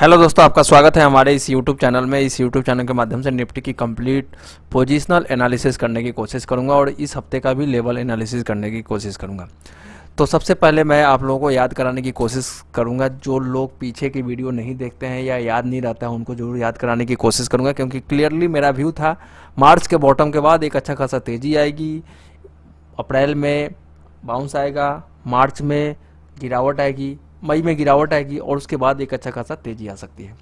hello दोस्तों आपका स्वागत है हमारे इस यूट्यूब चैनल में इस यूट्यूब चैनल के माध्यम से निफ्टी की कंप्लीट पोजिशनल एनालिसिस करने की कोशिश करूंगा और इस हफ्ते का भी लेवल एनालिसिस करने की कोशिश करूंगा तो सबसे पहले मैं आप लोगों को याद कराने की कोशिश करूंगा जो लोग पीछे की वीडियो नहीं देखते हैं या याद नहीं रहता है उनको जरूर याद कराने की कोशिश करूँगा क्योंकि क्लियरली मेरा व्यू था मार्च के बॉटम के बाद एक अच्छा खासा तेज़ी आएगी अप्रैल में बाउंस आएगा मार्च में गिरावट आएगी मई में गिरावट आएगी और उसके बाद एक अच्छा खासा तेजी आ सकती है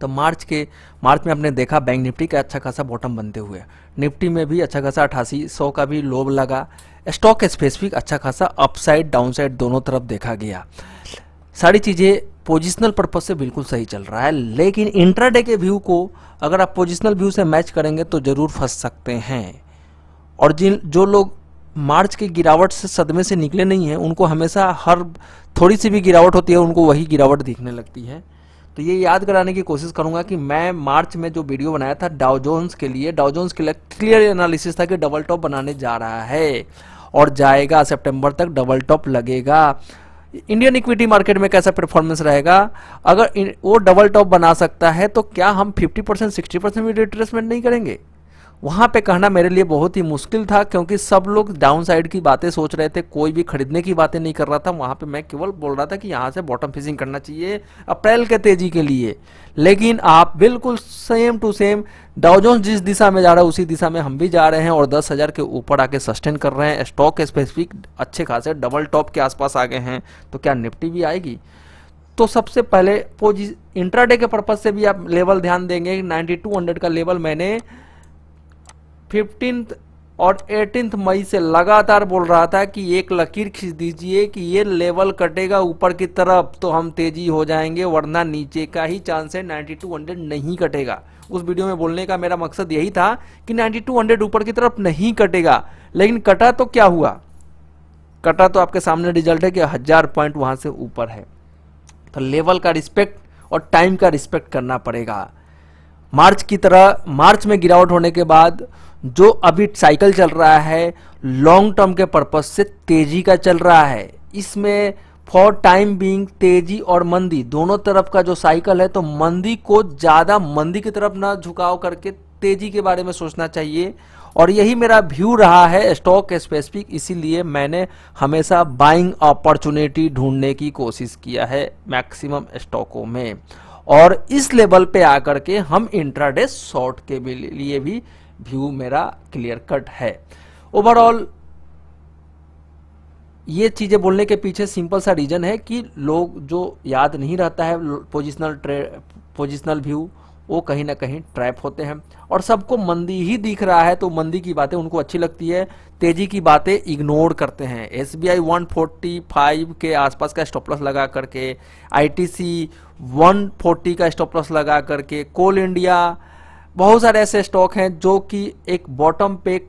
तो मार्च के मार्च में आपने देखा बैंक निफ्टी का अच्छा खासा बॉटम बनते हुए निफ्टी में भी अच्छा खासा अठासी सौ का भी लोभ लगा स्टॉक स्पेसिफिक अच्छा खासा अपसाइड डाउनसाइड दोनों तरफ देखा गया सारी चीज़ें पोजिशनल पर्पज से बिल्कुल सही चल रहा है लेकिन इंट्राडे के व्यू को अगर आप पोजिशनल व्यू से मैच करेंगे तो ज़रूर फंस सकते हैं और जिन जो लोग मार्च की गिरावट से सदमे से निकले नहीं हैं उनको हमेशा हर थोड़ी सी भी गिरावट होती है उनको वही गिरावट दिखने लगती है तो ये याद कराने की कोशिश करूंगा कि मैं मार्च में जो वीडियो बनाया था डाउजोन्स के लिए डाउजोन्स के लिए क्लियर एनालिसिस था कि डबल टॉप बनाने जा रहा है और जाएगा सेप्टेम्बर तक डबल टॉप लगेगा इंडियन इक्विटी मार्केट में कैसा परफॉर्मेंस रहेगा अगर वो डबल टॉप बना सकता है तो क्या हम 50 परसेंट सिक्सटी परसेंट भी रिट्रेसमेंट नहीं करेंगे वहाँ पे कहना मेरे लिए बहुत ही मुश्किल था क्योंकि सब लोग डाउन साइड की बातें सोच रहे थे कोई भी खरीदने की बातें नहीं कर रहा था वहाँ पे मैं केवल बोल रहा था कि यहाँ से बॉटम फिशिंग करना चाहिए अप्रैल के तेजी के लिए लेकिन आप बिल्कुल सेम टू सेम डाउजोन्स जिस दिशा में जा रहा है उसी दिशा में हम भी जा रहे हैं और दस हज़ार के ऊपर आके सस्टेन कर रहे हैं स्टॉक स्पेसिफिक अच्छे खासे डबल टॉप के आसपास आ गए हैं तो क्या निफ्टी भी आएगी तो सबसे पहले पोजिश इंट्राडे के पर्पज़ से भी आप लेवल ध्यान देंगे 9200 का लेवल मैंने फिफ्टीन और एटीनथ मई से लगातार बोल रहा था कि एक लकीर खींच दीजिए कि ये लेवल कटेगा ऊपर की तरफ तो हम तेजी हो जाएंगे वरना नीचे का ही चांस है 9200 नहीं कटेगा उस वीडियो में बोलने का मेरा मकसद यही था कि 9200 ऊपर की तरफ नहीं कटेगा लेकिन कटा तो क्या हुआ कटा तो आपके सामने रिजल्ट है कि हज़ार पॉइंट वहां से ऊपर है तो लेवल का रिस्पेक्ट और टाइम का रिस्पेक्ट करना पड़ेगा मार्च की तरह मार्च में गिरावट होने के बाद जो अभी साइकिल चल रहा है लॉन्ग टर्म के पर्पज से तेजी का चल रहा है इसमें फॉर टाइम बीइंग तेजी और मंदी दोनों तरफ का जो साइकिल है तो मंदी को ज़्यादा मंदी की तरफ ना झुकाव करके तेजी के बारे में सोचना चाहिए और यही मेरा व्यू रहा है स्टॉक स्पेसिफिक इसीलिए मैंने हमेशा बाइंग अपॉर्चुनिटी ढूंढने की कोशिश किया है मैक्सिमम स्टॉकों में और इस लेवल पे आकर के हम इंट्राडे शॉर्ट के लिए भी व्यू मेरा क्लियर कट है ओवरऑल ये चीज़ें बोलने के पीछे सिंपल सा रीज़न है कि लोग जो याद नहीं रहता है पोजिशनल पोजिशनल व्यू वो कहीं ना कहीं ट्रैप होते हैं और सबको मंदी ही दिख रहा है तो मंदी की बातें उनको अच्छी लगती है तेजी की बातें इग्नोर करते हैं S B I one forty five के आसपास का स्टॉप लॉस लगा करके I T C one forty का स्टॉप लॉस लगा करके कोल इंडिया बहुत सारे ऐसे स्टॉक हैं जो कि एक बॉटम पे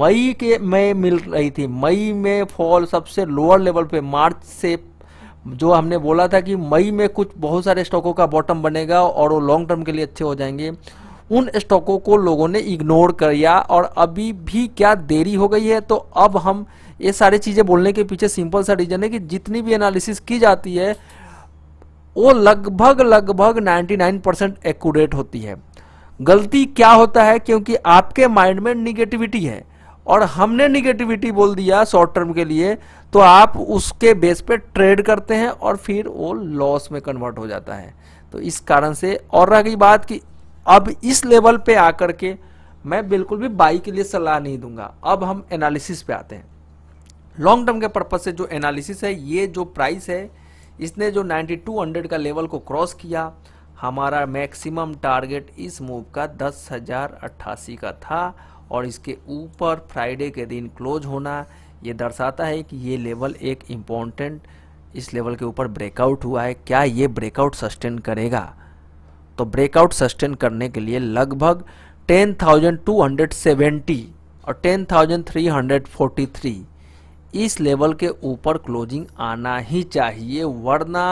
मई के में मिल रही थी मई में फॉल सबसे लोअर लेवल पे मार्च से जो हमने बोला था कि मई में कुछ बहुत सारे स्टॉकों का बॉटम बनेगा और वो लॉन्ग टर्म के लिए अच्छे हो जाएंगे उन स्टॉकों को लोगों ने इग्नोर कर दिया और अभी भी क्या देरी हो गई है तो अब हम ये सारी चीज़ें बोलने के पीछे सिंपल सा रीजन है कि जितनी भी एनालिसिस की जाती है वो लगभग लगभग 99 परसेंट एक्यूरेट होती है गलती क्या होता है क्योंकि आपके माइंड में निगेटिविटी है और हमने निगेटिविटी बोल दिया शॉर्ट टर्म के लिए तो आप उसके बेस पे ट्रेड करते हैं और फिर वो लॉस में कन्वर्ट हो जाता है तो इस कारण से और रह गई बात कि अब इस लेवल पे आकर के मैं बिल्कुल भी बाई के लिए सलाह नहीं दूंगा अब हम एनालिसिस पे आते हैं लॉन्ग टर्म के पर्पज से जो एनालिसिस है ये जो प्राइस है इसने जो 9200 का लेवल को क्रॉस किया हमारा मैक्सिमम टारगेट इस मूव का दस हज़ार अट्ठासी का था और इसके ऊपर फ्राइडे के दिन क्लोज होना ये दर्शाता है कि ये लेवल एक इम्पोर्टेंट इस लेवल के ऊपर ब्रेकआउट हुआ है क्या ये ब्रेकआउट सस्टेन करेगा तो ब्रेकआउट सस्टेन करने के लिए लगभग 10,270 और 10,343 इस लेवल के ऊपर क्लोजिंग आना ही चाहिए वरना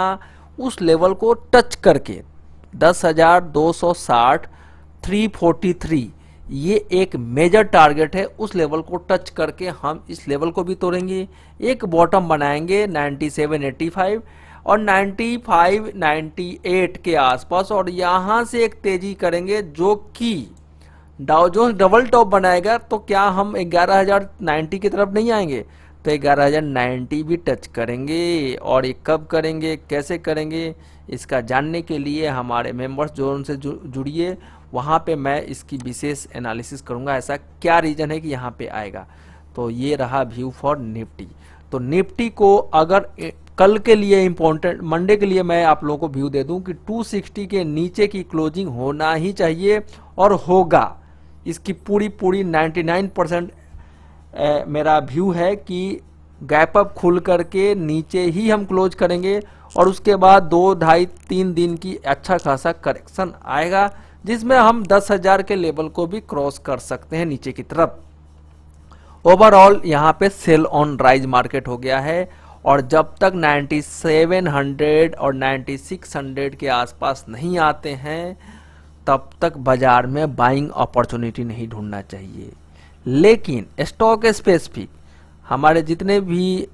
उस लेवल को टच करके दस हजार दो सौ साठ थ्री फोर्टी थ्री ये एक मेजर टारगेट है उस लेवल को टच करके हम इस लेवल को भी तोड़ेंगे एक बॉटम बनाएंगे नाइन्टी सेवन फाइव और नाइन्टी फाइव नाइन्टी एट के आसपास और यहाँ से एक तेजी करेंगे जो कि जो डबल टॉप बनाएगा तो क्या हम ग्यारह हज़ार नाइन्टी की तरफ नहीं आएंगे तो ग्यारह हज़ार नाइन्टी भी टच करेंगे और ये कब करेंगे कैसे करेंगे इसका जानने के लिए हमारे मेंबर्स जो उनसे जु, जुड़िए वहाँ पे मैं इसकी विशेष एनालिसिस करूँगा ऐसा क्या रीज़न है कि यहाँ पे आएगा तो ये रहा व्यू फॉर निफ्टी तो निफ्टी को अगर कल के लिए इम्पोर्टेंट मंडे के लिए मैं आप लोगों को व्यू दे दूँ कि टू के नीचे की क्लोजिंग होना ही चाहिए और होगा इसकी पूरी पूरी 99 परसेंट ए, मेरा व्यू है कि गैप अप खुल करके नीचे ही हम क्लोज करेंगे और उसके बाद दो ढाई तीन दिन की अच्छा खासा करेक्शन आएगा जिसमें हम दस हज़ार के लेवल को भी क्रॉस कर सकते हैं नीचे की तरफ ओवरऑल यहाँ पे सेल ऑन राइज मार्केट हो गया है और जब तक 9700 और 9600 के आसपास नहीं आते हैं तब तक बाज़ार में बाइंग अपॉर्चुनिटी नहीं ढूंढना चाहिए लेकिन स्टॉक स्पेसिफिक हमारे जितने भी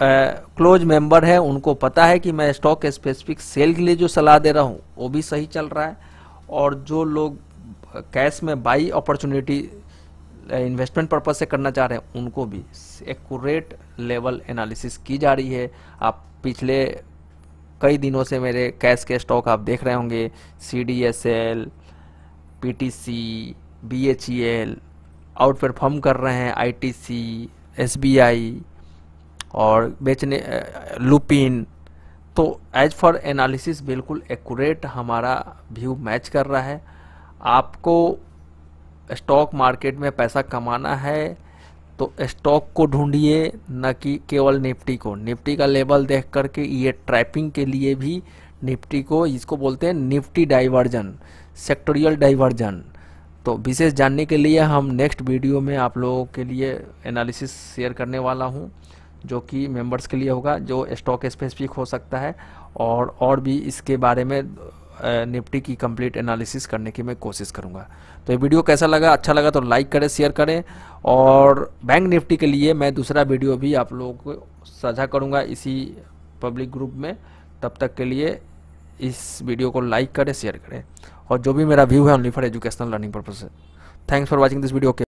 क्लोज uh, मेंबर है उनको पता है कि मैं स्टॉक स्पेसिफिक सेल के लिए जो सलाह दे रहा हूँ वो भी सही चल रहा है और जो लोग कैश में बाई अपॉर्चुनिटी इन्वेस्टमेंट पर्पज से करना चाह रहे हैं उनको भी एक्यूरेट लेवल एनालिसिस की जा रही है आप पिछले कई दिनों से मेरे कैश के स्टॉक आप देख रहे होंगे C D S L P T C B H E L outperform कर रहे हैं I T C S B I और बेचने लुपिन तो एज फॉर एनालिसिस बिल्कुल एक्यूरेट हमारा व्यू मैच कर रहा है आपको स्टॉक मार्केट में पैसा कमाना है तो स्टॉक को ढूंढिए न कि केवल निफ्टी को निफ्टी का लेवल देख करके ये ट्रैपिंग के लिए भी निफ्टी को इसको बोलते हैं निफ्टी डाइवर्जन सेक्टोरियल डाइवर्जन तो विशेष जानने के लिए हम नेक्स्ट वीडियो में आप लोगों के लिए एनालिसिस शेयर करने वाला हूँ जो कि मेंबर्स के लिए होगा जो स्टॉक स्पेसिफिक हो सकता है और और भी इसके बारे में निफ्टी की कंप्लीट एनालिसिस करने की मैं कोशिश करूंगा तो ये वीडियो कैसा लगा अच्छा लगा तो लाइक करें शेयर करें और बैंक निफ्टी के लिए मैं दूसरा वीडियो भी आप लोगों को साझा करूंगा इसी पब्लिक ग्रुप में तब तक के लिए इस वीडियो को लाइक करें शेयर करें और जो भी मेरा व्यू है only for educational learning purpose thanks for watching this video